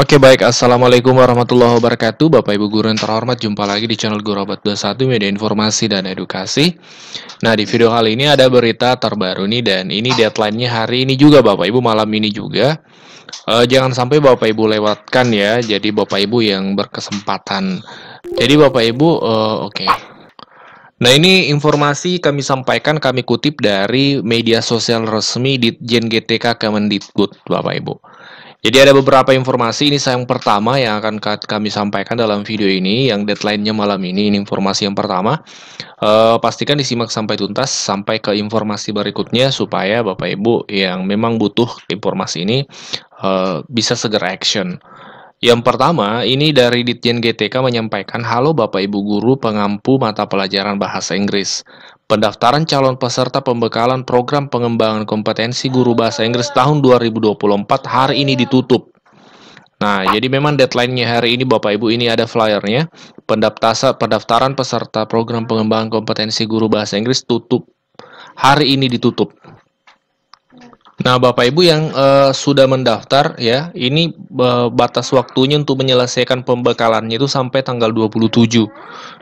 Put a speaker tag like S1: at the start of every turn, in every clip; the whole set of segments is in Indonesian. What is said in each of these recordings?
S1: Oke baik, Assalamualaikum warahmatullahi wabarakatuh Bapak Ibu Guru yang terhormat, jumpa lagi di channel Guru Abad 21 Media Informasi dan Edukasi Nah di video kali ini ada berita terbaru nih dan ini deadline-nya hari ini juga Bapak Ibu, malam ini juga e, Jangan sampai Bapak Ibu lewatkan ya, jadi Bapak Ibu yang berkesempatan Jadi Bapak Ibu, e, oke okay. Nah ini informasi kami sampaikan, kami kutip dari media sosial resmi di GTK Kemendikbud Bapak Ibu jadi ada beberapa informasi ini yang pertama yang akan kami sampaikan dalam video ini yang deadline-nya malam ini. Ini informasi yang pertama. E, pastikan disimak sampai tuntas sampai ke informasi berikutnya supaya Bapak Ibu yang memang butuh informasi ini e, bisa segera action. Yang pertama, ini dari Ditjen GTK menyampaikan, Halo Bapak Ibu Guru pengampu mata pelajaran Bahasa Inggris pendaftaran calon peserta pembekalan program pengembangan kompetensi guru bahasa Inggris tahun 2024 hari ini ditutup. Nah, jadi memang deadline-nya hari ini Bapak Ibu ini ada flyernya. Pendaftasa, pendaftaran peserta program pengembangan kompetensi guru bahasa Inggris tutup hari ini ditutup. Nah, Bapak Ibu yang uh, sudah mendaftar ya, ini uh, batas waktunya untuk menyelesaikan pembekalannya itu sampai tanggal 27.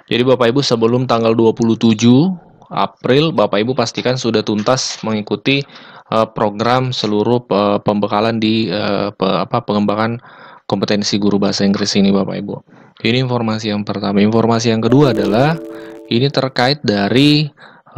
S1: Jadi Bapak Ibu sebelum tanggal 27 April Bapak Ibu pastikan sudah tuntas mengikuti uh, program seluruh uh, pembekalan di uh, pe, apa pengembangan kompetensi guru bahasa Inggris ini Bapak Ibu. Ini informasi yang pertama. Informasi yang kedua adalah ini terkait dari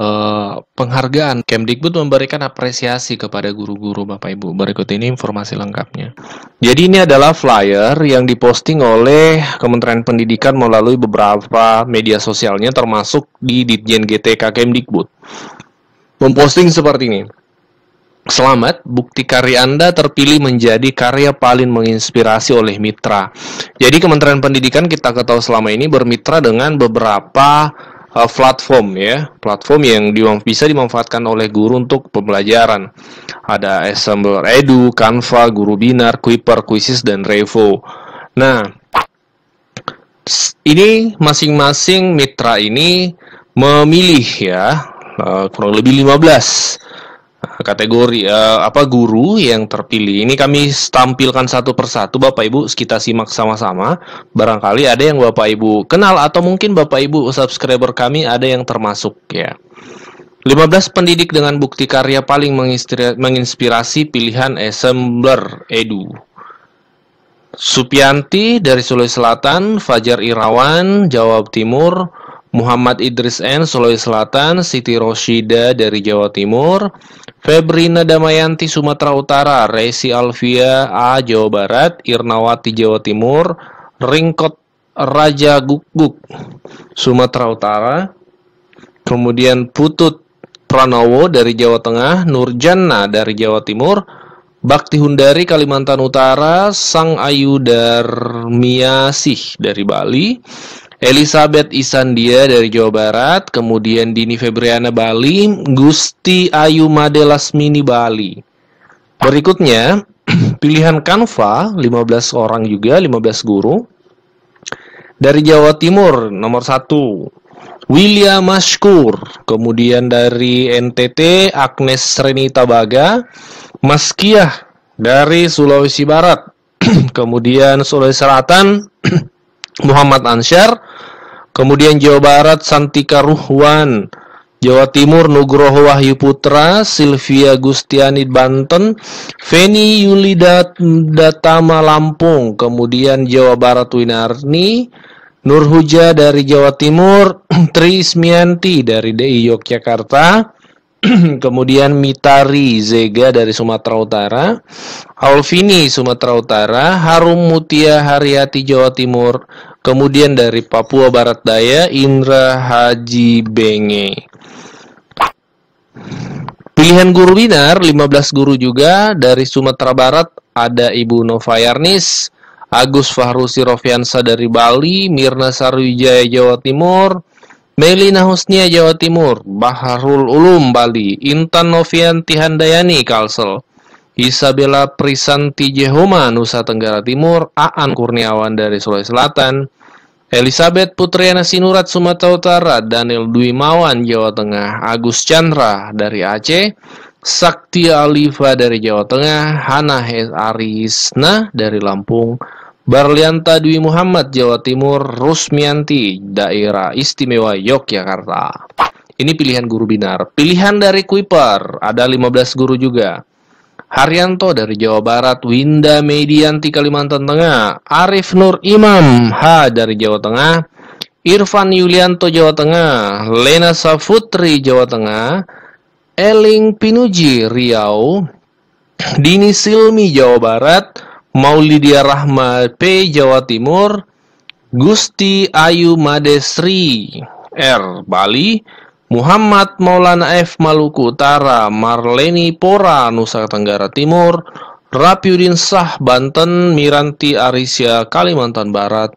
S1: Eh, penghargaan. Kemdikbud memberikan apresiasi kepada guru-guru Bapak Ibu. Berikut ini informasi lengkapnya. Jadi ini adalah flyer yang diposting oleh Kementerian Pendidikan melalui beberapa media sosialnya termasuk di Ditjen GTK Kemdikbud. Memposting seperti ini. Selamat, bukti karya Anda terpilih menjadi karya paling menginspirasi oleh mitra. Jadi Kementerian Pendidikan kita ketahui selama ini bermitra dengan beberapa Uh, platform ya, platform yang bisa dimanfaatkan oleh guru untuk pembelajaran. Ada Assembler Edu, Canva, Guru Binar, Kuiper, Quizzes, dan Revo. Nah, ini masing-masing mitra ini memilih ya, uh, kurang lebih 15 kategori uh, apa guru yang terpilih. Ini kami tampilkan satu persatu Bapak Ibu, kita simak sama-sama. Barangkali ada yang Bapak Ibu kenal atau mungkin Bapak Ibu subscriber kami ada yang termasuk ya. 15 pendidik dengan bukti karya paling menginspirasi pilihan Assembler Edu. Supianti dari Sulawesi Selatan, Fajar Irawan, Jawa Timur, Muhammad Idris N, Sulawesi Selatan, Siti Roshida dari Jawa Timur, Febrina Damayanti, Sumatera Utara, Resi Alvia A, Jawa Barat, Irnawati, Jawa Timur, Ringkot Raja Guguk, Sumatera Utara, kemudian Putut Pranowo dari Jawa Tengah, Nurjana dari Jawa Timur, Bakti Hundari Kalimantan Utara, Sang Ayu Darmiasih dari Bali, Elizabeth Isandia dari Jawa Barat, kemudian Dini Febriana Bali, Gusti Ayu Madelasmini Mini Bali. Berikutnya, pilihan Kanva, 15 orang juga, 15 guru. Dari Jawa Timur nomor 1, William Mashkur. Kemudian dari NTT Agnes Renita Baga, Maskiah dari Sulawesi Barat. kemudian Sulawesi Selatan Muhammad Ansyar, kemudian Jawa Barat Santika Ruhwan, Jawa Timur Nugroho Wahyu Putra, Silvia Gustiani Banten, Feni Yuli Datama Lampung, kemudian Jawa Barat Winarni, Nurhuja dari Jawa Timur, Tri Smianti dari DI Yogyakarta, kemudian Mitari Zega dari Sumatera Utara, Alvini Sumatera Utara, Harum Mutia Haryati Jawa Timur, kemudian dari Papua Barat Daya Indra Haji Benge. Pilihan guru binar 15 guru juga dari Sumatera Barat ada Ibu Nova Yarnis, Agus Fahrusi Rofiansa dari Bali, Mirna Sarwijaya Jawa Timur, Melina Husnia Jawa Timur, Baharul Ulum Bali, Intan Novianti Handayani Kalsel, Isabella Prisanti Jehoma Nusa Tenggara Timur, Aan Kurniawan dari Sulawesi Selatan, Elizabeth Putriana Sinurat Sumatera Utara, Daniel Dwi Mawan Jawa Tengah, Agus Chandra dari Aceh, Sakti Alifa dari Jawa Tengah, Hana Hes Arisna dari Lampung, Barlianta Dwi Muhammad, Jawa Timur, Rusmianti, Daerah Istimewa Yogyakarta. Ini pilihan guru binar. Pilihan dari Kuiper, ada 15 guru juga. Haryanto dari Jawa Barat, Winda Medianti Kalimantan Tengah, Arif Nur Imam H dari Jawa Tengah, Irfan Yulianto Jawa Tengah, Lena Safutri Jawa Tengah, Eling Pinuji Riau, Dini Silmi Jawa Barat, Maulidia Rahmat P Jawa Timur Gusti Ayu Madesri R Bali Muhammad Maulana F Maluku Utara Marleni Pora Nusa Tenggara Timur Rapiudin Sah Banten Miranti Arisia Kalimantan Barat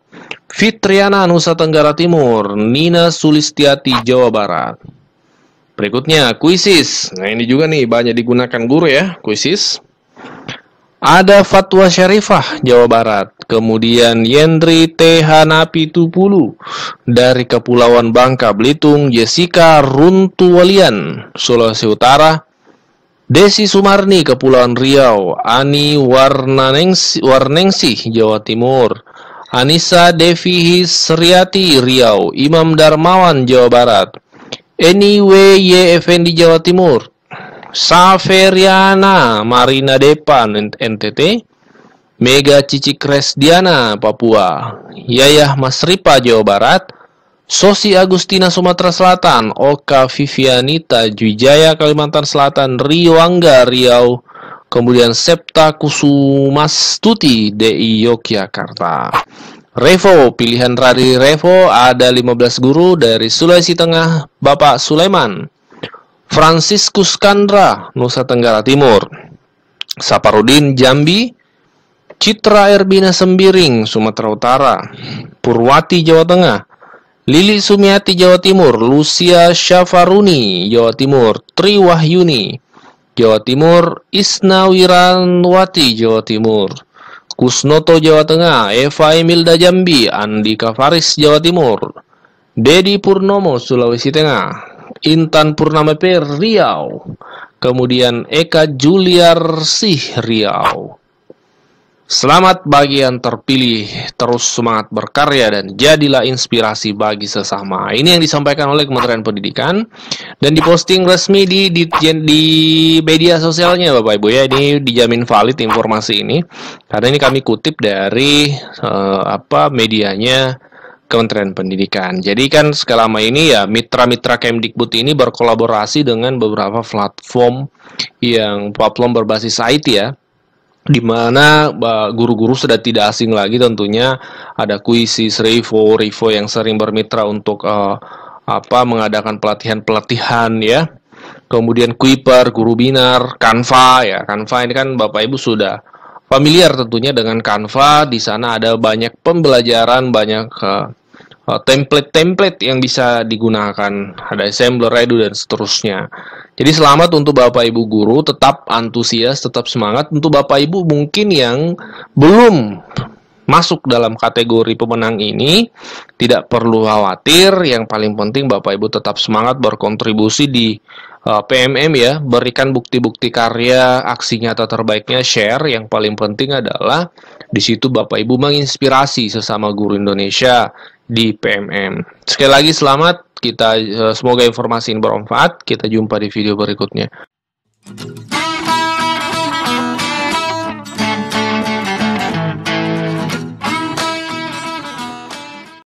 S1: Fitriana Nusa Tenggara Timur Nina Sulistiati Jawa Barat Berikutnya kuisis Nah ini juga nih banyak digunakan guru ya kuisis ada Fatwa Syarifah Jawa Barat, kemudian Yendri TH Hanapi Tupulu dari Kepulauan Bangka Belitung, Jessica Runtuwalian, Sulawesi Utara, Desi Sumarni Kepulauan Riau, Ani Warnanengsi, Warnengsi Jawa Timur, Anissa Devi Sriati Riau, Imam Darmawan Jawa Barat, Eni W. Y. Effendi Jawa Timur, Saveriana, Marina Depan, NTT. Mega Cici Kresdiana, Papua. Yayah Mas Ripa, Jawa Barat. Sosi Agustina, Sumatera Selatan. Oka Vivianita, Jujaya, Kalimantan Selatan. Riwangga, Riau. Kemudian Septa Kusumastuti, DI Yogyakarta. Revo, pilihan dari Revo ada 15 guru dari Sulawesi Tengah, Bapak Sulaiman. Franciscus Kandra, Nusa Tenggara Timur. Saparudin Jambi, Citra Erbina Sembiring, Sumatera Utara. Purwati Jawa Tengah. Lili Sumiati Jawa Timur, Lucia Syafaruni Jawa Timur, Tri Wahyuni Jawa Timur, Isna Wiranwati Jawa Timur. Kusnoto Jawa Tengah, Eva Emilda Jambi, Andika Faris Jawa Timur, Dedi Purnomo Sulawesi Tengah, Intan Purnama P Riau. Kemudian Eka Juliar Sih Riau. Selamat bagi yang terpilih, terus semangat berkarya dan jadilah inspirasi bagi sesama. Ini yang disampaikan oleh Kementerian Pendidikan dan diposting resmi di di, di media sosialnya Bapak Ibu ya. Ini dijamin valid informasi ini karena ini kami kutip dari uh, apa medianya Kementerian Pendidikan. Jadi kan selama ini ya mitra-mitra Kemdikbud ini berkolaborasi dengan beberapa platform yang platform berbasis IT ya di mana guru-guru sudah tidak asing lagi tentunya ada kuisi revo, revo yang sering bermitra untuk uh, apa mengadakan pelatihan-pelatihan ya. Kemudian Kuiper, Guru Binar, Canva ya. Canva ini kan Bapak Ibu sudah familiar tentunya dengan Canva. Di sana ada banyak pembelajaran, banyak template eh, eh, template-template yang bisa digunakan, ada assembler, redo dan seterusnya. Jadi selamat untuk Bapak Ibu guru, tetap antusias, tetap semangat untuk Bapak Ibu mungkin yang belum masuk dalam kategori pemenang ini tidak perlu khawatir, yang paling penting Bapak Ibu tetap semangat berkontribusi di Eh, PMM ya berikan bukti-bukti karya aksi nyata terbaiknya share yang paling penting adalah di situ Bapak Ibu menginspirasi sesama guru Indonesia di PMM sekali lagi selamat kita eh, semoga informasi ini bermanfaat kita jumpa di video berikutnya.